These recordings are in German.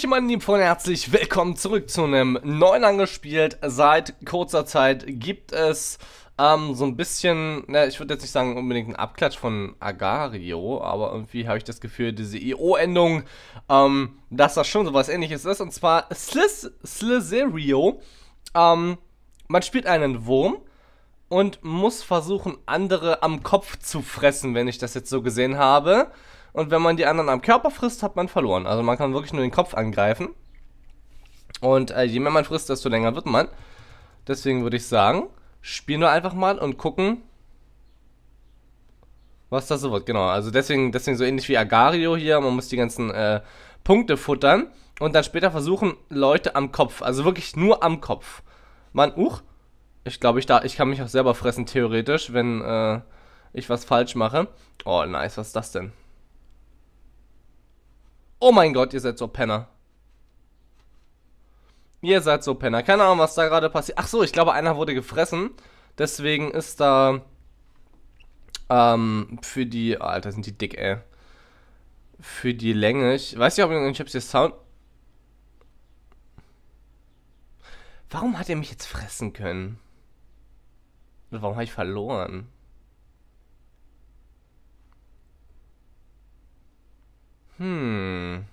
Hallöchen, meine Lieben Freunde, herzlich willkommen zurück zu einem neuen Angespielt. Seit kurzer Zeit gibt es ähm, so ein bisschen, na, ne, ich würde jetzt nicht sagen unbedingt einen Abklatsch von Agario, aber irgendwie habe ich das Gefühl, diese IO-Endung, ähm, dass das schon so was ähnliches ist. Und zwar Sliz Ähm, man spielt einen Wurm und muss versuchen, andere am Kopf zu fressen, wenn ich das jetzt so gesehen habe. Und wenn man die anderen am Körper frisst, hat man verloren. Also man kann wirklich nur den Kopf angreifen. Und äh, je mehr man frisst, desto länger wird man. Deswegen würde ich sagen, spielen wir einfach mal und gucken, was das so wird. Genau, also deswegen, deswegen so ähnlich wie Agario hier. Man muss die ganzen äh, Punkte futtern und dann später versuchen, Leute am Kopf, also wirklich nur am Kopf. Man, uch, ich glaube, ich, ich kann mich auch selber fressen, theoretisch, wenn äh, ich was falsch mache. Oh, nice, was ist das denn? Oh mein Gott, ihr seid so Penner. Ihr seid so Penner. Keine Ahnung, was da gerade passiert. Ach so, ich glaube, einer wurde gefressen. Deswegen ist da ähm, für die... Alter, sind die dick, ey. Für die Länge. Ich weiß nicht, ob ich, ich hab's hier Sound... Warum hat er mich jetzt fressen können? Warum habe ich verloren? Hm.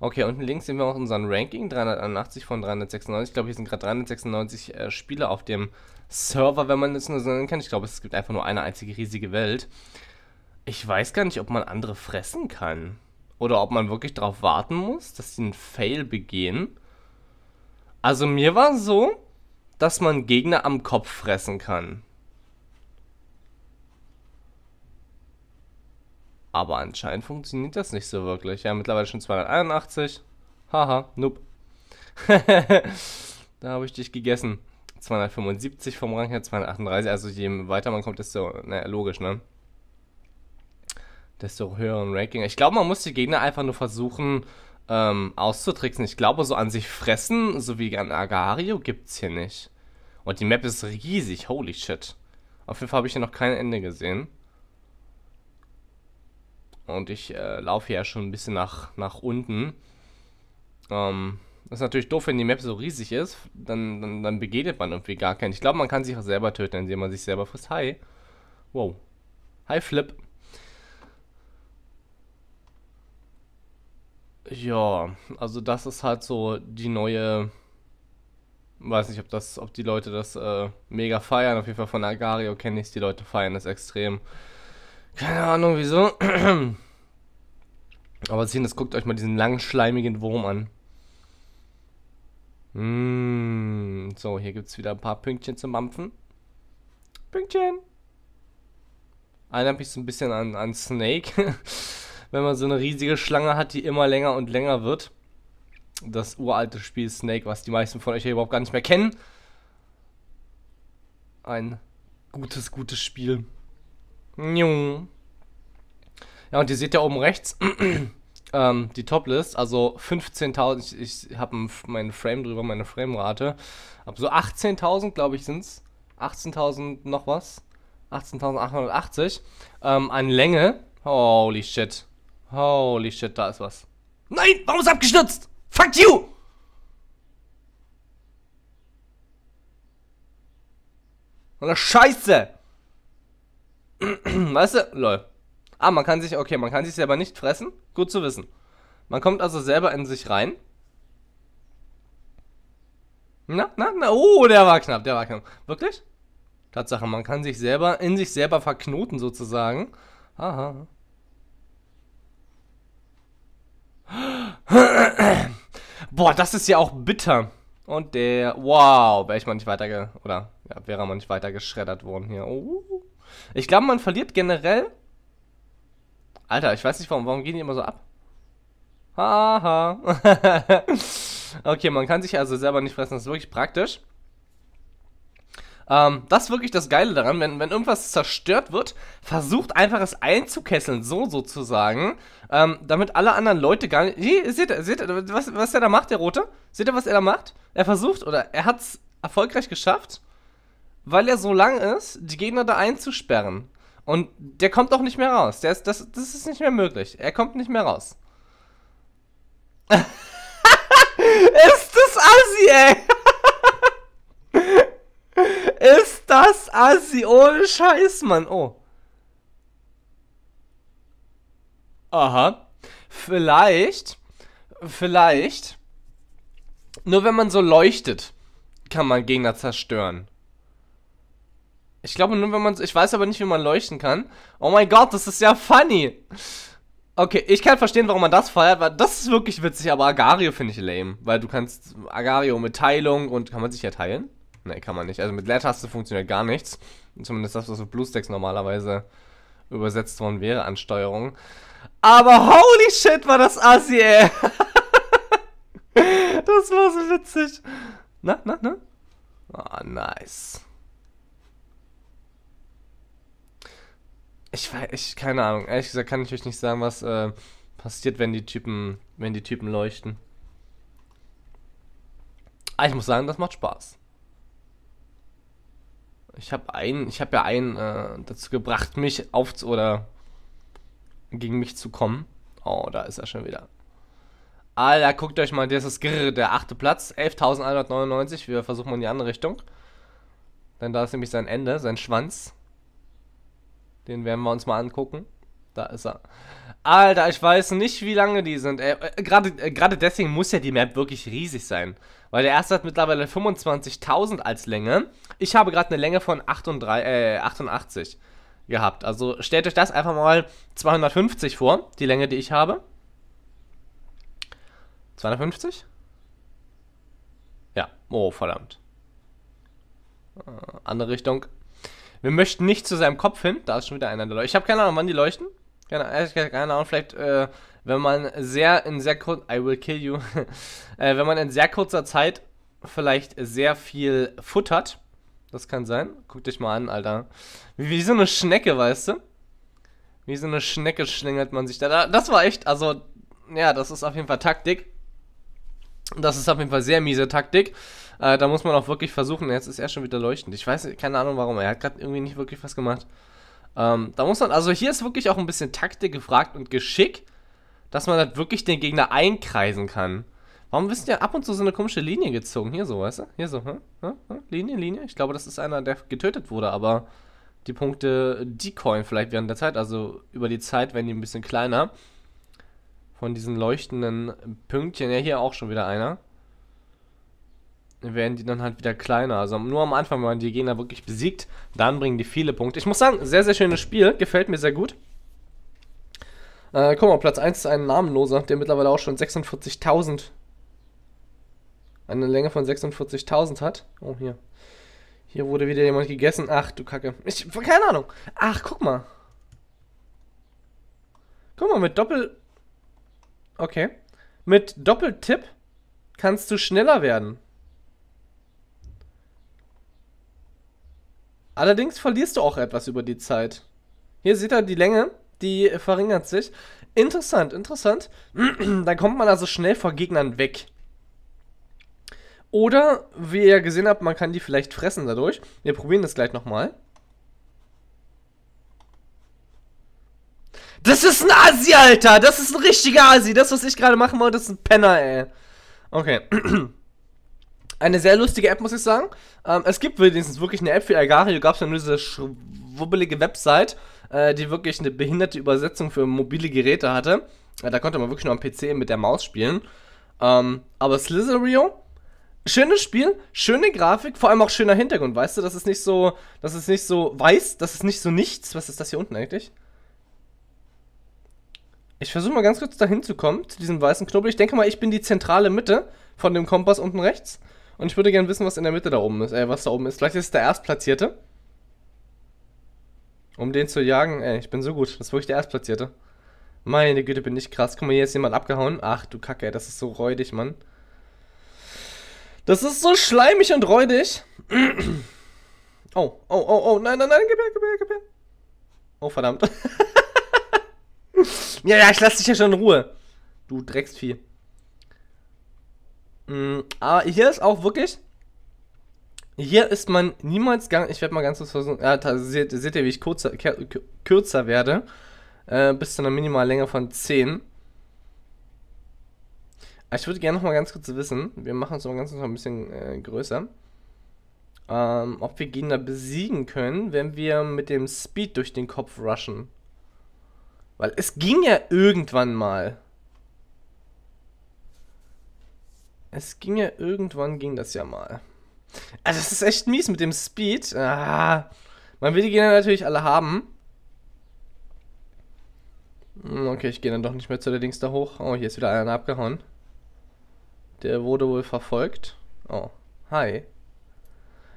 Okay, unten links sehen wir auch unseren Ranking, 381 von 396. Ich glaube, hier sind gerade 396 äh, Spieler auf dem Server, wenn man das nur so nennen kann. Ich glaube, es gibt einfach nur eine einzige riesige Welt. Ich weiß gar nicht, ob man andere fressen kann. Oder ob man wirklich darauf warten muss, dass sie einen Fail begehen. Also mir war es so, dass man Gegner am Kopf fressen kann. Aber anscheinend funktioniert das nicht so wirklich. Ja, mittlerweile schon 281. Haha, nope. da habe ich dich gegessen. 275 vom Rang her, 238. Also je weiter man kommt, desto, naja, ne, logisch, ne? Desto höheren Ranking. Ich glaube, man muss die Gegner einfach nur versuchen ähm, auszutricksen. Ich glaube, so an sich fressen, so wie an Agario, gibt es hier nicht. Und die Map ist riesig, holy shit. Auf jeden Fall habe ich hier noch kein Ende gesehen. Und ich äh, laufe ja schon ein bisschen nach, nach unten. Ähm, das ist natürlich doof, wenn die Map so riesig ist. Dann, dann, dann begegnet man irgendwie gar keinen. Ich glaube, man kann sich auch selber töten, indem man sich selber frisst. Hi. Wow. Hi, Flip. Ja, also das ist halt so die neue. Weiß nicht, ob das, ob die Leute das äh, mega feiern. Auf jeden Fall von Agario kenne ich es. die Leute feiern das extrem. Keine Ahnung wieso. Aber sehen, das guckt euch mal diesen langen, schleimigen Wurm an. Mmh. So, hier gibt es wieder ein paar Pünktchen zum Mampfen. Pünktchen. Erinnert mich so ein bisschen an, an Snake. Wenn man so eine riesige Schlange hat, die immer länger und länger wird. Das uralte Spiel Snake, was die meisten von euch ja überhaupt gar nicht mehr kennen. Ein gutes, gutes Spiel. Ja, und ihr seht ja oben rechts ähm, die Toplist, also 15.000, ich, ich habe meinen Frame drüber, meine Framerate. Aber so 18.000, glaube ich, sind es. 18.000 noch was. 18.880 ähm, an Länge. Holy shit. Holy shit, da ist was. Nein, warum ist abgestürzt? Fuck you! Oder Scheiße! weißt du, lol. Ah, man kann sich, okay, man kann sich selber nicht fressen. Gut zu wissen. Man kommt also selber in sich rein. Na, na, na, oh, der war knapp, der war knapp. Wirklich? Tatsache, man kann sich selber, in sich selber verknoten sozusagen. Aha. Boah, das ist ja auch bitter. Und der, wow, wäre ich mal nicht weiter, oder, ja, wäre man nicht weiter geschreddert worden hier. Oh. Ich glaube, man verliert generell. Alter, ich weiß nicht, warum, warum gehen die immer so ab? Haha. Ha. okay, man kann sich also selber nicht fressen. Das ist wirklich praktisch. Ähm, das ist wirklich das Geile daran, wenn, wenn irgendwas zerstört wird, versucht einfach es einzukesseln, so sozusagen, ähm, damit alle anderen Leute gar nicht. Hier, seht ihr, seht was, was er da macht, der Rote? Seht ihr, was er da macht? Er versucht, oder er hat es erfolgreich geschafft, weil er so lang ist, die Gegner da einzusperren. Und der kommt auch nicht mehr raus. Der ist, das, das ist nicht mehr möglich. Er kommt nicht mehr raus. ist das Assi, ey! ist das Assi? Ohne Scheiß, Mann. Oh. Aha. Vielleicht, vielleicht, nur wenn man so leuchtet, kann man Gegner zerstören. Ich glaube nur, wenn man... Ich weiß aber nicht, wie man leuchten kann. Oh mein Gott, das ist ja funny. Okay, ich kann verstehen, warum man das feiert, weil das ist wirklich witzig, aber Agario finde ich lame. Weil du kannst Agario mit Teilung und... Kann man sich ja teilen? Nee, kann man nicht. Also mit Leertaste funktioniert gar nichts. Zumindest das, was mit BlueStacks normalerweise übersetzt worden wäre an Steuerung. Aber holy shit, war das assi, ey. das war so witzig. Na, na, na? Ah, oh, nice. Ich weiß, ich, keine Ahnung. Ehrlich gesagt kann ich euch nicht sagen, was äh, passiert, wenn die Typen, wenn die Typen leuchten. Aber ah, ich muss sagen, das macht Spaß. Ich habe einen, ich habe ja einen äh, dazu gebracht, mich auf oder gegen mich zu kommen. Oh, da ist er schon wieder. Alter, guckt euch mal, das ist grrr, der achte Platz, 11.199. Wir versuchen mal in die andere Richtung. Denn da ist nämlich sein Ende, sein Schwanz. Den werden wir uns mal angucken. Da ist er. Alter, ich weiß nicht, wie lange die sind. Äh, äh, äh, gerade deswegen muss ja die Map wirklich riesig sein. Weil der erste hat mittlerweile 25.000 als Länge. Ich habe gerade eine Länge von 38, äh, 88 gehabt. Also stellt euch das einfach mal 250 vor, die Länge, die ich habe. 250? Ja. Oh, verdammt. Äh, andere Richtung. Wir möchten nicht zu seinem Kopf hin. Da ist schon wieder einer der Leuchten. Ich habe keine Ahnung, wann die leuchten. Keine, äh, keine Ahnung, vielleicht, äh, wenn man sehr in sehr kurz. I will kill you. äh, wenn man in sehr kurzer Zeit vielleicht sehr viel futtert. Das kann sein. Guck dich mal an, Alter. Wie, wie so eine Schnecke, weißt du? Wie so eine Schnecke schlingelt man sich da. Das war echt, also, ja, das ist auf jeden Fall Taktik. Das ist auf jeden Fall sehr miese Taktik. Äh, da muss man auch wirklich versuchen. Jetzt ist er schon wieder leuchtend. Ich weiß keine Ahnung warum. Er hat gerade irgendwie nicht wirklich was gemacht. Ähm, da muss man, also hier ist wirklich auch ein bisschen Taktik gefragt und Geschick, dass man halt wirklich den Gegner einkreisen kann. Warum wissen ja ab und zu so eine komische Linie gezogen? Hier so, weißt du? Hier so, Hm? Hm? hm? Linie, Linie. Ich glaube, das ist einer, der getötet wurde, aber die Punkte decoyen vielleicht während der Zeit. Also über die Zeit werden die ein bisschen kleiner. Von diesen leuchtenden Pünktchen. Ja, hier auch schon wieder einer. Werden die dann halt wieder kleiner. Also nur am Anfang, wenn man die Gegner wirklich besiegt, dann bringen die viele Punkte. Ich muss sagen, sehr, sehr schönes Spiel. Gefällt mir sehr gut. Äh, guck mal, Platz 1 ist ein Namenloser, der mittlerweile auch schon 46.000. Eine Länge von 46.000 hat. Oh, hier. Hier wurde wieder jemand gegessen. Ach, du Kacke. Ich, keine Ahnung. Ach, guck mal. Guck mal, mit Doppel... Okay. Mit Doppeltipp kannst du schneller werden. Allerdings verlierst du auch etwas über die Zeit. Hier seht ihr die Länge, die verringert sich. Interessant, interessant. da kommt man also schnell vor Gegnern weg. Oder, wie ihr gesehen habt, man kann die vielleicht fressen dadurch. Wir probieren das gleich nochmal. Das ist ein Asi, Alter. Das ist ein richtiger Asi. Das, was ich gerade machen wollte, ist ein Penner, ey. Okay. Eine sehr lustige App, muss ich sagen. Ähm, es gibt wenigstens wirklich eine App für Agario. Gab es ja nur diese schwubbelige Website, äh, die wirklich eine behinderte Übersetzung für mobile Geräte hatte. Ja, äh, da konnte man wirklich nur am PC mit der Maus spielen. Ähm, aber Slitherio, schönes Spiel, schöne Grafik, vor allem auch schöner Hintergrund, weißt du? Das ist nicht so, das ist nicht so weiß, das ist nicht so nichts. Was ist das hier unten eigentlich? Ich versuche mal ganz kurz dahin zu kommen, zu diesem weißen Knobel. Ich denke mal, ich bin die zentrale Mitte von dem Kompass unten rechts. Und ich würde gerne wissen, was in der Mitte da oben ist. Äh, was da oben ist. Vielleicht ist es der Erstplatzierte. Um den zu jagen. Ey, äh, ich bin so gut. Das ist wirklich der Erstplatzierte. Meine Güte, bin ich krass. Guck mal, hier ist jemand abgehauen. Ach du Kacke, ey, das ist so räudig, Mann. Das ist so schleimig und räudig. oh, oh, oh, oh. Nein, nein, nein. Gib her, gib her, gib her. Oh, verdammt. ja, ja, ich lasse dich ja schon in Ruhe. Du Drecksvieh. Mhm, aber hier ist auch wirklich. Hier ist man niemals gar. Ich werde mal ganz kurz versuchen. Ja, da seht, seht ihr, wie ich kurzer, kürzer werde. Äh, bis zu einer Minimallänge von 10. Ich würde gerne noch mal ganz kurz wissen, wir machen uns mal ganz kurz ein bisschen äh, größer, ähm, ob wir Gegner besiegen können, wenn wir mit dem Speed durch den Kopf rushen. Weil es ging ja irgendwann mal. Es ging ja irgendwann, ging das ja mal. Also das ist echt mies mit dem Speed. Ah, man will die Gegner natürlich alle haben. Hm, okay, ich gehe dann doch nicht mehr zu der Dings da hoch. Oh, hier ist wieder einer abgehauen. Der wurde wohl verfolgt. Oh, hi.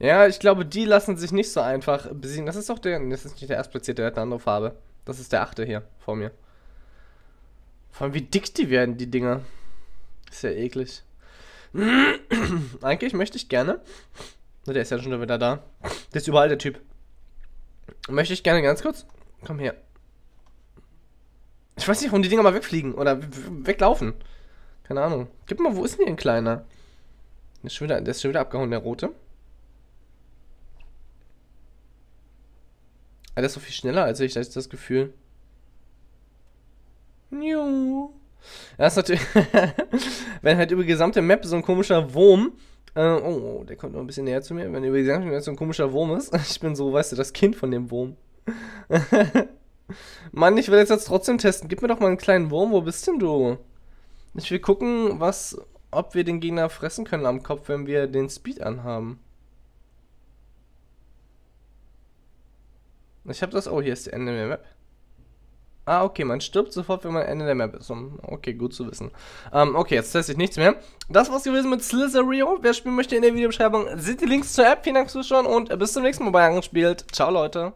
Ja, ich glaube, die lassen sich nicht so einfach besiegen. Das ist doch der... Das ist nicht der Erstplatzierte, der hat eine andere Farbe. Das ist der achte hier vor mir. Vor allem, wie dick die werden, die Dinger. Ist ja eklig. Eigentlich möchte ich gerne. Der ist ja schon wieder da. Der ist überall der Typ. Möchte ich gerne ganz kurz. Komm her. Ich weiß nicht, warum die Dinger mal wegfliegen oder weglaufen. Keine Ahnung. Gib mal, wo ist denn hier ein kleiner? Der ist schon wieder, der ist schon wieder abgehauen, der rote. Alles so viel schneller als ich, das ich das Gefühl. Das ist natürlich. wenn halt über die gesamte Map so ein komischer Wurm. Äh, oh, oh, der kommt noch ein bisschen näher zu mir. Wenn über die gesamte Map so ein komischer Wurm ist. Ich bin so, weißt du, das Kind von dem Wurm. Mann, ich will jetzt, das trotzdem testen. Gib mir doch mal einen kleinen Wurm. Wo bist denn du? Ich will gucken, was, ob wir den Gegner fressen können am Kopf, wenn wir den Speed anhaben. Ich habe das. Oh, hier ist die Ende der Map. Ah, okay, man stirbt sofort, wenn man Ende der Map ist. Hm, okay, gut zu wissen. Ähm, okay, jetzt teste ich nichts mehr. Das war's gewesen mit Slitherio. Wer spielen möchte in der Videobeschreibung, seht die Links zur App. Vielen Dank fürs Zuschauen und bis zum nächsten Mal bei Spielt. Ciao, Leute.